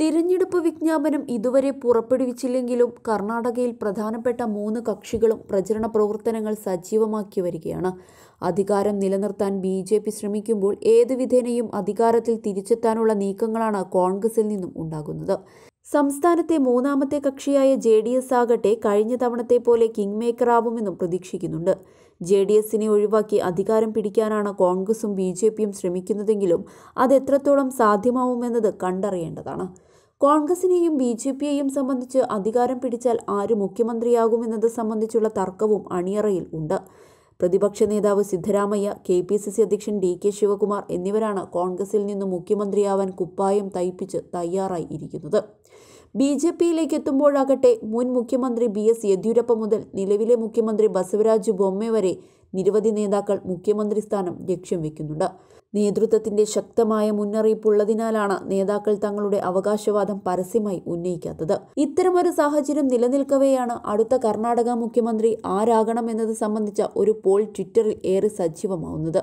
തിരഞ്ഞെടുപ്പ് വിജ്ഞാപനം ഇതുവരെ പുറപ്പെടുവിച്ചില്ലെങ്കിലും കർണാടകയിൽ പ്രധാനപ്പെട്ട മൂന്ന് കക്ഷികളും പ്രചരണ പ്രവർത്തനങ്ങൾ സജീവമാക്കി വരികയാണ് അധികാരം നിലനിർത്താൻ ബി ജെ പി ശ്രമിക്കുമ്പോൾ ഏതുവിധേനയും അധികാരത്തിൽ തിരിച്ചെത്താനുള്ള നീക്കങ്ങളാണ് കോൺഗ്രസിൽ നിന്നും ഉണ്ടാകുന്നത് സംസ്ഥാനത്തെ മൂന്നാമത്തെ കക്ഷിയായ ജെ ഡി എസ് ആകട്ടെ കഴിഞ്ഞ തവണത്തെ പോലെ കിങ് മേക്കറാവുമെന്നും പ്രതീക്ഷിക്കുന്നുണ്ട് ജെ ഡി എസിനെ ഒഴിവാക്കി അധികാരം പിടിക്കാനാണ് കോൺഗ്രസും ബി ജെ പിയും ശ്രമിക്കുന്നതെങ്കിലും അതെത്രത്തോളം സാധ്യമാവുമെന്നത് കണ്ടറിയേണ്ടതാണ് കോൺഗ്രസിനെയും ബി ജെ പിയെയും സംബന്ധിച്ച് അധികാരം പിടിച്ചാൽ ആര് മുഖ്യമന്ത്രിയാകുമെന്നത് സംബന്ധിച്ചുള്ള തർക്കവും അണിയറയിൽ ഉണ്ട് പ്രതിപക്ഷ നേതാവ് Siddaramaiah K P C C അധ്യക്ഷൻ ഡി കെ ശിവകുമാർ എന്നിവരാണ് കോൺഗ്രസിൽ നിന്നും മുഖ്യമന്ത്രിയാവാൻ കുപ്പായം തയ്പ്പിച്ച് തയ്യാറായി ഇരിക്കുന്നത് ബി ജെ പിയിലേക്ക് എത്തുമ്പോഴാകട്ടെ മുൻ മുഖ്യമന്ത്രി ബി എസ് യെദ്യൂരപ്പ മുതൽ നിലവിലെ മുഖ്യമന്ത്രി ബസവരാജ് ബൊമ്മ വരെ നിരവധി നേതാക്കൾ മുഖ്യമന്ത്രി സ്ഥാനം ലക്ഷ്യം വെക്കുന്നുണ്ട് നേതൃത്വത്തിന്റെ ശക്തമായ മുന്നറിയിപ്പുള്ളതിനാലാണ് നേതാക്കൾ തങ്ങളുടെ അവകാശവാദം പരസ്യമായി ഉന്നയിക്കാത്തത് ഇത്തരമൊരു സാഹചര്യം നിലനിൽക്കവെയാണ് അടുത്ത കർണാടക മുഖ്യമന്ത്രി ആരാകണം എന്നത് സംബന്ധിച്ച ഒരു പോൾ ട്വിറ്ററിൽ ഏറെ സജീവമാവുന്നത്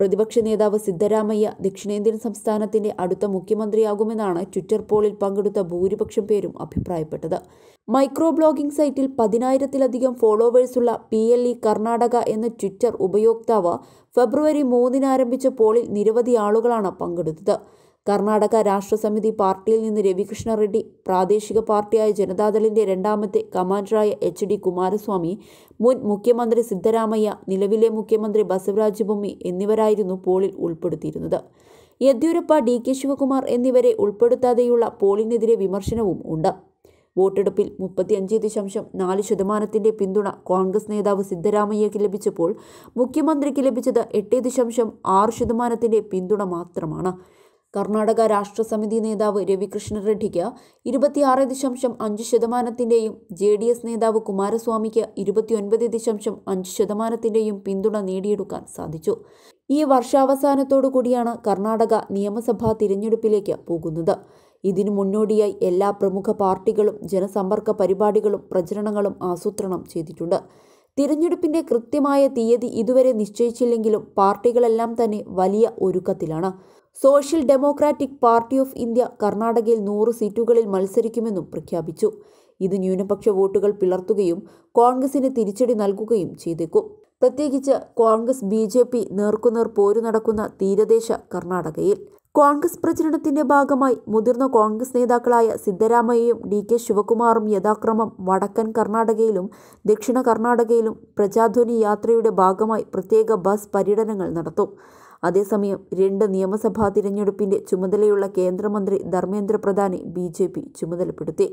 പ്രതിപക്ഷ നേതാവ് സിദ്ധരാമയ്യ ദക്ഷിണേന്ത്യൻ സംസ്ഥാനത്തിന്റെ അടുത്ത മുഖ്യമന്ത്രിയാകുമെന്നാണ് ട്വിറ്റർ പോളിൽ പങ്കെടുത്ത ഭൂരിപക്ഷം പേരും അഭിപ്രായപ്പെട്ടത് മൈക്രോ ബ്ലോഗിംഗ് സൈറ്റിൽ പതിനായിരത്തിലധികം ഫോളോവേഴ്സുള്ള പി എൽ ഇ കർണാടക എന്ന ട്വിറ്റർ ഉപയോക്താവ് ഫെബ്രുവരി മൂന്നിന് ആരംഭിച്ച പോളിൽ നിരവധി ആളുകളാണ് പങ്കെടുത്തത് കർണാടക രാഷ്ട്രസമിതി പാർട്ടിയിൽ നിന്ന് രവികൃഷ്ണ റെഡ്ഡി പ്രാദേശിക പാർട്ടിയായ ജനതാദളിന്റെ രണ്ടാമത്തെ കമാൻഡറായ എച്ച് ഡി കുമാരസ്വാമി മുൻ മുഖ്യമന്ത്രി സിദ്ധരാമയ്യ നിലവിലെ മുഖ്യമന്ത്രി ബസവരാജ് ബൊമ്മി എന്നിവരായിരുന്നു പോളിൽ ഉൾപ്പെടുത്തിയിരുന്നത് യെദ്യൂരപ്പ ഡി കെ ശിവകുമാർ എന്നിവരെ ഉൾപ്പെടുത്താതെയുള്ള പോളിനെതിരെ വിമർശനവും ഉണ്ട് വോട്ടെടുപ്പിൽ മുപ്പത്തിയഞ്ച് ദശാംശം നാല് ശതമാനത്തിന്റെ പിന്തുണ കോൺഗ്രസ് നേതാവ് സിദ്ധരാമയ്യയ്ക്ക് ലഭിച്ചപ്പോൾ മുഖ്യമന്ത്രിക്ക് ലഭിച്ചത് എട്ട് ദശാംശം ആറ് ശതമാനത്തിന്റെ പിന്തുണ മാത്രമാണ് കർണാടക രാഷ്ട്രസമിതി നേതാവ് രവികൃഷ്ണ റെഡ്ഡിക്ക് ഇരുപത്തിയാറ് ദശാംശം അഞ്ച് ശതമാനത്തിൻ്റെയും ജെ ഡി എസ് നേതാവ് കുമാരസ്വാമിക്ക് ഇരുപത്തിയൊൻപത് ദശാംശം അഞ്ച് ശതമാനത്തിൻ്റെയും പിന്തുണ നേടിയെടുക്കാൻ സാധിച്ചു ഈ വർഷാവസാനത്തോടു കൂടിയാണ് കർണാടക നിയമസഭാ തിരഞ്ഞെടുപ്പിലേക്ക് പോകുന്നത് ഇതിനു മുന്നോടിയായി എല്ലാ പ്രമുഖ പാർട്ടികളും ജനസമ്പർക്ക പരിപാടികളും പ്രചരണങ്ങളും ആസൂത്രണം ചെയ്തിട്ടുണ്ട് തിരഞ്ഞെടുപ്പിന്റെ കൃത്യമായ തീയതി ഇതുവരെ നിശ്ചയിച്ചില്ലെങ്കിലും പാർട്ടികളെല്ലാം തന്നെ വലിയ ഒരുക്കത്തിലാണ് social democratic party of India കർണാടകയിൽ നൂറ് സീറ്റുകളിൽ മത്സരിക്കുമെന്നും പ്രഖ്യാപിച്ചു ഇത് ന്യൂനപക്ഷ വോട്ടുകൾ പിളർത്തുകയും കോൺഗ്രസിന് തിരിച്ചടി നൽകുകയും ചെയ്തേക്കും പ്രത്യേകിച്ച് കോൺഗ്രസ് ബി ജെ പി നേർക്കുനേർ പോരു നടക്കുന്ന തീരദേശ കർണാടകയിൽ കോൺഗ്രസ് പ്രചരണത്തിന്റെ ഭാഗമായി മുതിർന്ന കോൺഗ്രസ് നേതാക്കളായ സിദ്ധരാമയ്യയും ഡി കെ ശിവകുമാറും യഥാക്രമം വടക്കൻ കർണാടകയിലും ദക്ഷിണ കർണാടകയിലും പ്രജാധ്വനി യാത്രയുടെ ഭാഗമായി പ്രത്യേക ബസ് പര്യടനങ്ങൾ നടത്തും അതേസമയം രണ്ട് നിയമസഭാ തിരഞ്ഞെടുപ്പിന്റെ ചുമതലയുള്ള കേന്ദ്രമന്ത്രി ധർമ്മേന്ദ്ര പ്രധാനെ ബി ചുമതലപ്പെടുത്തി